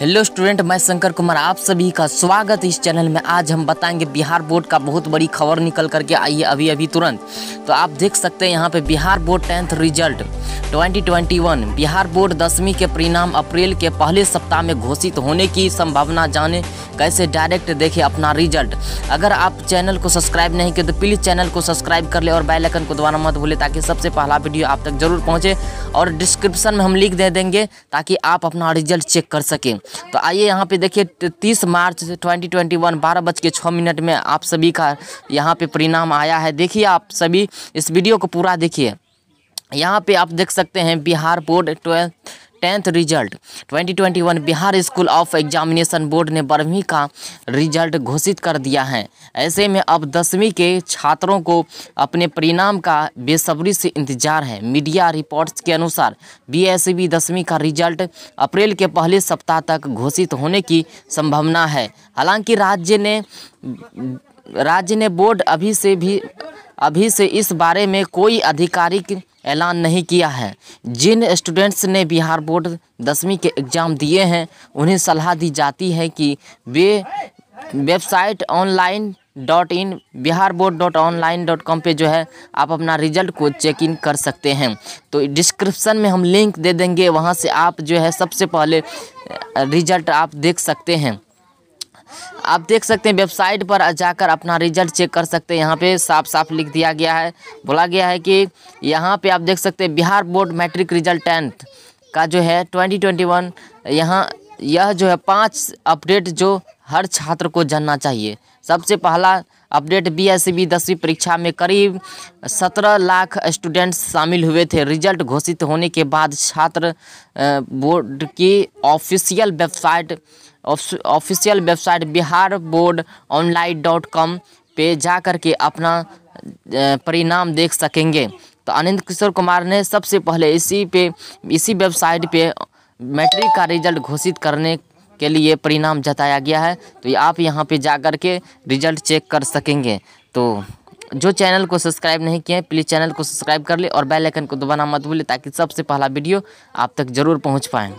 hello student मैं शंकर कुमार आप सभी का स्वागत इस चैनल में आज हम बताएंगे बिहार बोर्ड का बहुत बड़ी खबर निकल करके आई है अभी अभी तुरंत तो आप देख सकते हैं यहाँ पे Bihar board tenth result 2021 Bihar board दसवीं के परिणाम अप्रैल के पहले सप्ताह में घोषित होने की संभावना जाने कैसे डायरेक्ट देखें अपना रिजल्ट अगर आप चैनल को सब्सक्राइब नहीं किए तो प्लीज़ चैनल को सब्सक्राइब कर ले और बेलाइकन को दोबारा मत भूलें ताकि सबसे पहला वीडियो आप तक जरूर पहुँचे और डिस्क्रिप्शन में हम लिंक दे देंगे ताकि आप अपना रिजल्ट चेक कर सकें तो आइए यहाँ पर देखिए तीस मार्च ट्वेंटी ट्वेंटी वन बारह बज के छः मिनट में आप सभी का यहाँ पे परिणाम आया है देखिए आप सभी इस वीडियो को पूरा देखिए यहाँ पे आप देख सकते हैं Bihar board twelfth tenth result 2021 Bihar school of examination board ने बारहवीं का रिजल्ट घोषित कर दिया है ऐसे में अब दसवीं के छात्रों को अपने परिणाम का बेसब्री से इंतजार है मीडिया रिपोर्ट्स के अनुसार बी एस दसवीं का रिजल्ट अप्रैल के पहले सप्ताह तक घोषित होने की संभावना है हालांकि राज्य ने राज्य ने बोर्ड अभी से भी अभी से इस बारे में कोई आधिकारिक ऐलान नहीं किया है जिन स्टूडेंट्स ने बिहार बोर्ड दसवीं के एग्ज़ाम दिए हैं उन्हें सलाह दी जाती है कि वे website online dot in Bihar board dot online dot com पर जो है आप अपना रिजल्ट को चेक इन कर सकते हैं तो डिस्क्रिप्सन में हम लिंक दे देंगे वहाँ से आप जो है सबसे पहले रिजल्ट आप देख सकते हैं आप देख सकते हैं वेबसाइट पर जाकर अपना रिजल्ट चेक कर सकते हैं यहाँ पे साफ साफ लिख दिया गया है बोला गया है कि यहाँ पे आप देख सकते हैं Bihar board matric result tenth का जो है 2021 यहाँ यह जो है पांच अपडेट जो हर छात्र को जानना चाहिए सबसे पहला अपडेट बी एस दसवीं परीक्षा में करीब सत्रह लाख स्टूडेंट्स शामिल हुए थे रिजल्ट घोषित होने के बाद छात्र बोर्ड की official website official website Bihar board online dot com पे जा कर के अपना परिणाम देख सकेंगे तो अनंत किशोर कुमार ने सबसे पहले इसी पे इसी वेबसाइट पे मैट्रिक का रिजल्ट घोषित करने के लिए परिणाम जताया गया है तो आप यहाँ पे जा कर के रिजल्ट चेक कर सकेंगे तो जो चैनल को सब्सक्राइब नहीं किए प्लीज़ चैनल को सब्सक्राइब कर ले और बेल आइकन को दबाना मत भूलें ताकि सबसे पहला वीडियो आप तक ज़रूर पहुँच पाएँ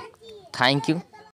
थैंक यू